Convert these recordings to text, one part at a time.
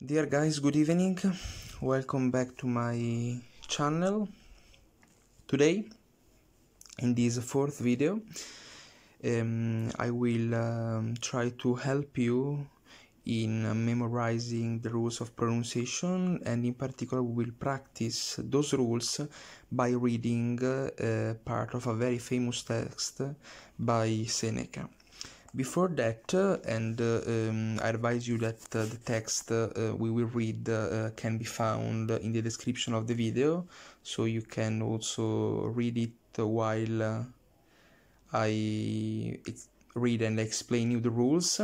Dear guys, good evening. Welcome back to my channel. Today, in this fourth video, um, I will um, try to help you in memorizing the rules of pronunciation and in particular we will practice those rules by reading uh, part of a very famous text by Seneca before that uh, and uh, um, i advise you that uh, the text we will read can be found in the description of the video so you can also read it while i read and explain you the rules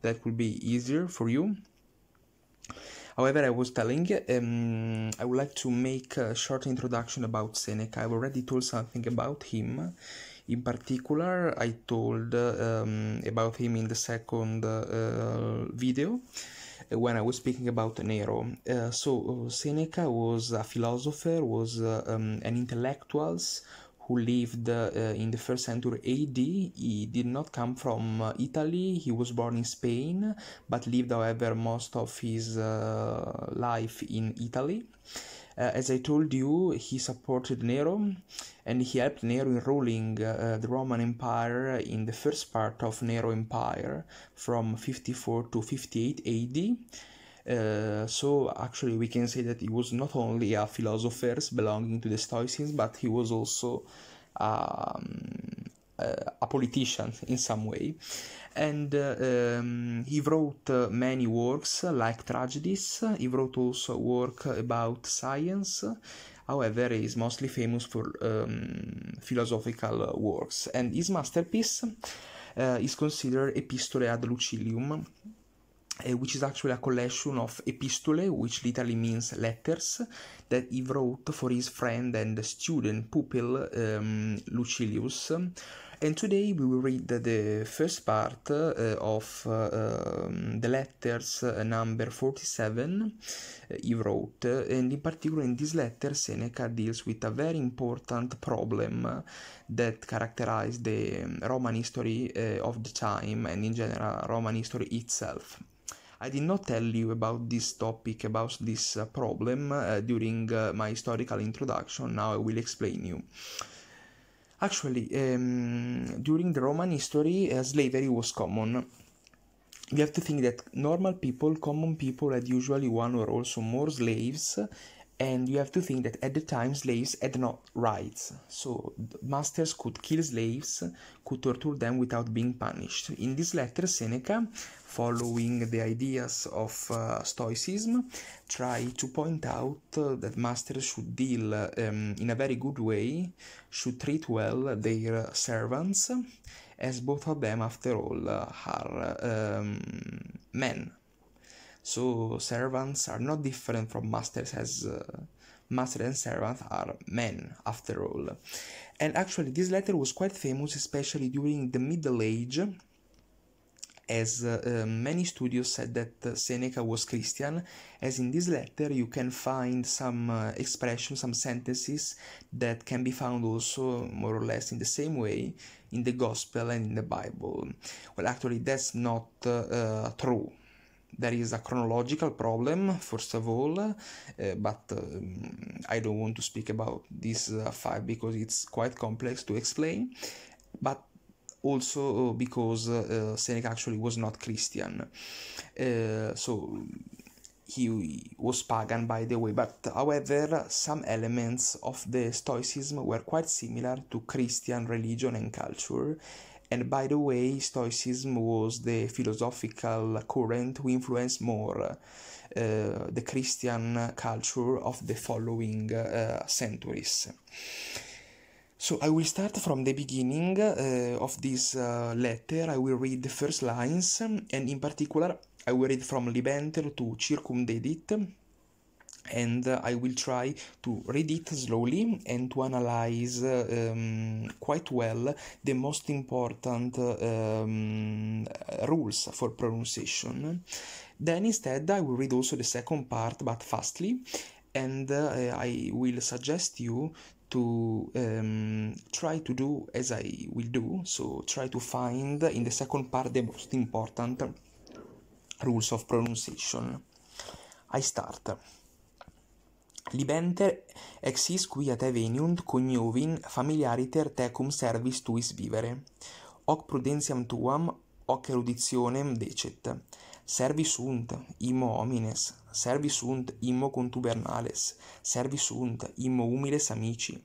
that will be easier for you However, I was telling, um, I would like to make a short introduction about Seneca. I've already told something about him in particular, I told um, about him in the second uh, video uh, when I was speaking about Nero. Uh, so uh, Seneca was a philosopher, was uh, um, an intellectual who lived uh, in the first century AD. He did not come from Italy. He was born in Spain, but lived, however, most of his life in Italy. Uh, as I told you, he supported Nero and he helped Nero in ruling uh, the Roman Empire in the first part of Nero Empire from 54 to 58 AD. Uh, so actually we can say that he was not only a philosopher belonging to the Stoics but he was also um, uh, a politician in some way, and uh, um, he wrote uh, many works like tragedies. He wrote also work about science. However, he is mostly famous for um, philosophical works, and his masterpiece is considered Epistole ad Lucilium, uh, which is actually a collection of epistole, which literally means letters, that he wrote for his friend and student pupil um, Lucilius, and today we will read the first part uh, of uh, um, the letters uh, number 47 uh, he wrote, uh, and in particular in this letter Seneca deals with a very important problem uh, that characterized the um, Roman history of the time and in general Roman history itself. I did not tell you about this topic, about this problem during my historical introduction, now I will explain you. Actually, um, during the Roman history, uh, slavery was common. We have to think that normal people, common people, had usually one or also more slaves, and you have to think that at the time slaves had no rights so masters could kill slaves could torture them without being punished in this letter seneca following the ideas of uh, stoicism try to point out uh, that masters should deal um, in a very good way should treat well their servants as both of them after all uh, are um, men so servants are not different from masters as uh, master and servant are men after all. And actually this letter was quite famous especially during the Middle Age as uh, uh, many studios said that uh, Seneca was Christian, as in this letter you can find some uh, expressions, some sentences that can be found also more or less in the same way in the Gospel and in the Bible. Well, actually, that's not uh, uh, true there is a chronological problem first of all uh, but um, i don't want to speak about this uh, fact because it's quite complex to explain but also uh, because uh, uh, seneca actually was not christian uh, so he was pagan by the way but however some elements of the stoicism were quite similar to christian religion and culture and by the way stoicism was the philosophical current who influenced more uh, the christian culture of the following uh, centuries So I will start from the beginning uh, of this uh, letter I will read the first lines and in particular I will read from libenter to circumdedit and uh, I will try to read it slowly and to analyze uh, um, quite well the most important uh, um, rules for pronunciation. Then instead, I will read also the second part but fastly, and uh, I will suggest you to um, try to do as I will do, so try to find in the second part the most important rules of pronunciation. I start. Libenter exis quia te veniunt cognovin familiariter te cum servis tuis vivere. Hoc prudentiam tuam, hoc eruditionem decet. Servi sunt immo homines, servi sunt immo contubernales, servi sunt immo humiles amici,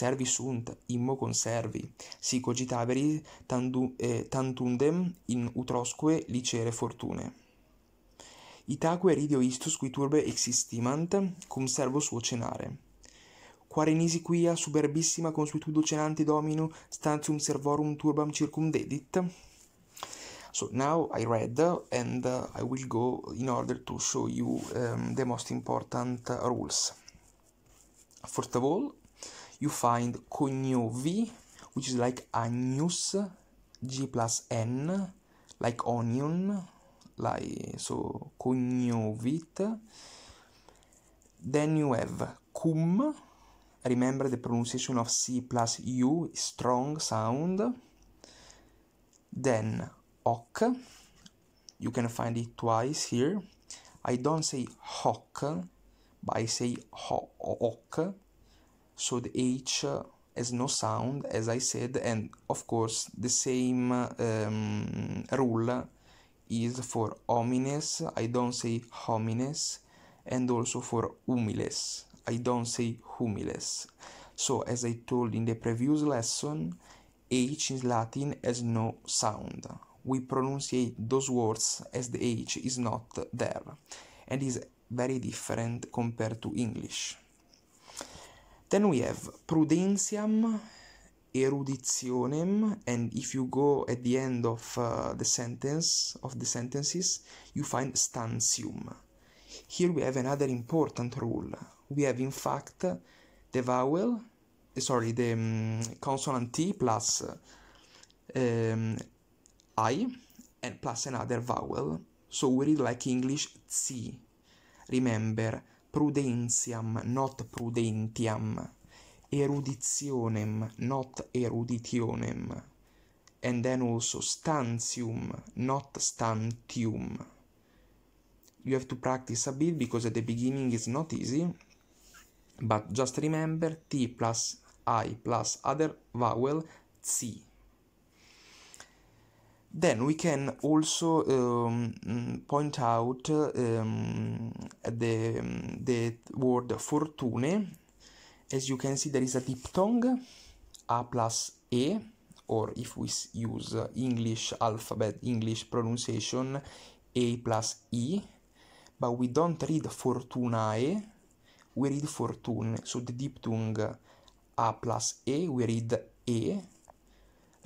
servi sunt immo conservi, si cogitaveri tandu, eh, tantundem in utrosque licere fortune. Itaque ridio istus qui turbe existimant, cum servo suo cenare. Quare nisi quia superbissima consuetudo cenanti dominu stantium servorum turbam circumdedit? So now I read and uh, I will go in order to show you um, the most important uh, rules. First of all, you find cognovi, which is like agnus, g plus n, like onion, like so cognovit then you have cum remember the pronunciation of c plus u strong sound then hoc you can find it twice here i don't say hoc but i say ho hoc so the h has no sound as i said and of course the same um, rule is for homines i don't say homines and also for humiles i don't say humiles so as i told in the previous lesson h in latin has no sound we pronounce those words as the h is not there and is very different compared to english then we have prudentiam eruditionem and if you go at the end of uh, the sentence of the sentences you find stantium here we have another important rule we have in fact the vowel eh, sorry the um, consonant t plus um, i and plus another vowel so we read like english t remember prudentiam not prudentiam eruditionem, not eruditionem, and then also stantium, not stantium. You have to practice a bit because at the beginning it's not easy, but just remember T plus I plus other vowel C. Then we can also um, point out um, the, the word fortune As you can see, there is a diphthong, A plus E, or if we use English alphabet, English pronunciation, A plus E, but we don't read fortunae, we read fortune, so the diphthong A plus E, we read E.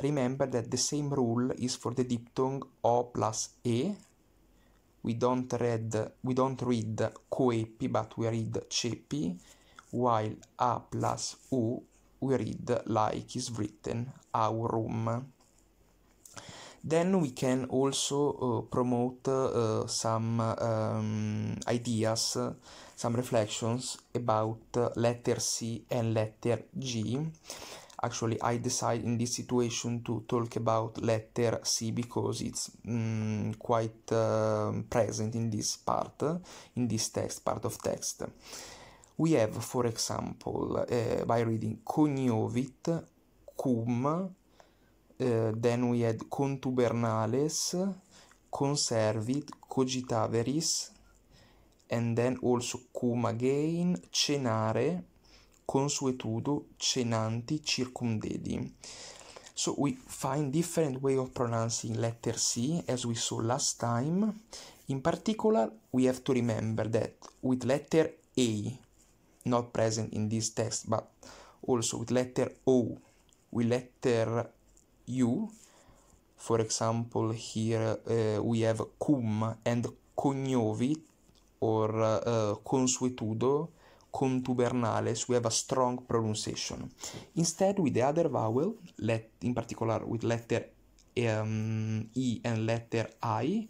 Remember that the same rule is for the diphthong O plus E, we don't read we don't read coepi but we read cepi while a plus u we read like is written our room then we can also uh, promote uh, some um, ideas some reflections about letter c and letter g actually i decide in this situation to talk about letter c because it's um, quite uh, present in this part in this text part of text We have, for example, uh, by reading cognovit, cum, uh, eh, then we had contubernales, conservit, cogitaveris, and then also cum again, cenare, consuetudo, cenanti, circumdedi. So we find different way of pronouncing letter C as we saw last time. In particular, we have to remember that with letter A not present in this text but also with letter O, with letter U, for example here uh, we have cum and cognovi or uh, consuetudo, contubernales, we have a strong pronunciation. Instead with the other vowel, let, in particular with letter um, E and letter I,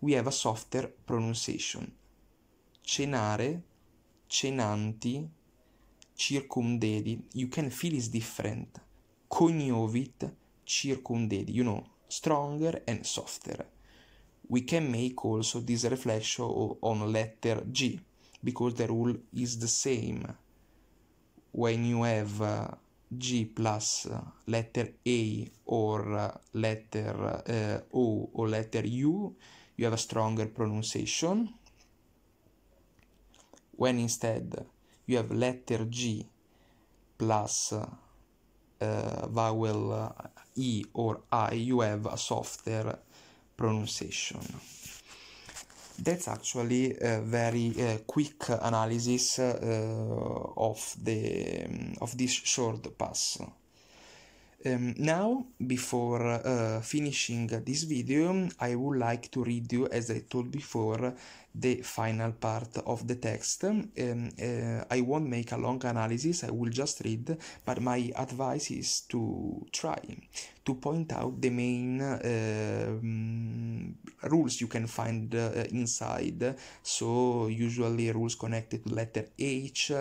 we have a softer pronunciation. Cenare cenanti circumdedi. You can feel is different. Cognovit circumdedi. You know, stronger and softer. We can make also this reflection on letter G because the rule is the same. When you have uh, G plus uh, letter A or uh, letter uh, O or letter U, you have a stronger pronunciation when instead you have letter G plus uh, vowel E or I, you have a softer pronunciation. That's actually a very uh, quick analysis uh, of the um, of this short pass. Um, now, before uh, finishing this video, I would like to read you, as I told before, the final part of the text. Um, uh, I won't make a long analysis, I will just read, but my advice is to try to point out the main uh, rules you can find eh, inside. So, usually rules connected to letter H,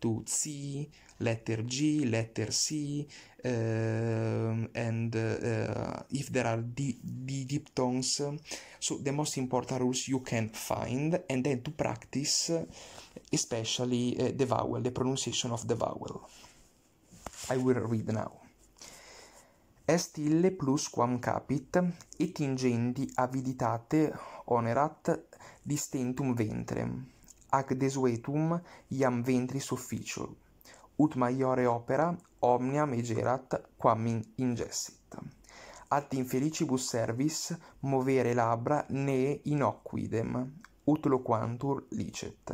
to C, letter g letter c ehm, and uh, if there are the the diptongs so the most important rules you can find and then to practice especially uh, the vowel the pronunciation of the vowel i will read now est ille plus quam capit et ingendi aviditate onerat distentum ventrem ac desuetum iam ventri sufficium ut maiore opera omnia megerat quam in ingessit at infelicibus servis movere labra ne in oquidem ut loquantur licet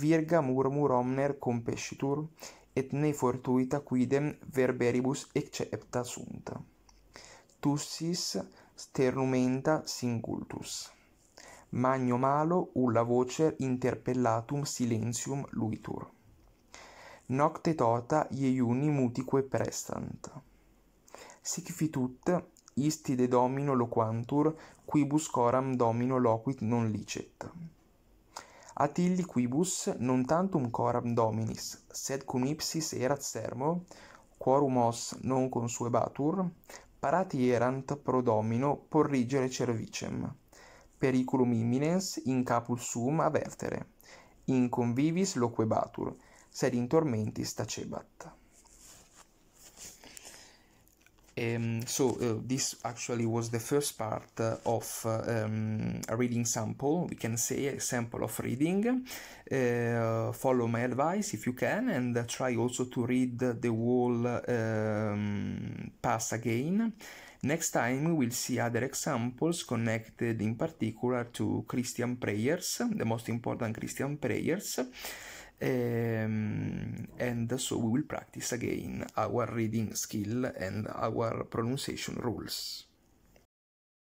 virga murmur omner compescitur et ne fortuita quidem verberibus excepta sunt tussis sternumenta singultus magno malo ulla voce interpellatum silentium luitur nocte tota ieiuni mutique prestant. Sic fitut, isti de domino loquantur, quibus coram domino loquit non licet. Atilli quibus, non tantum coram dominis, sed cum ipsis erat sermo, quorum os non consuebatur, parati erant pro domino porrigere cervicem, periculum imminens in capul sum avertere, in convivis loquebatur, se in tormenti stacebat. Um, ehm, so uh, this actually was the first part uh, of um, a reading sample we can say a sample of reading eh, follow my advice if you can and try also to read the whole um, ehm, pass again next time we will see other examples connected in particular to christian prayers the most important christian prayers um, and so we will practice again our reading skill and our pronunciation rules.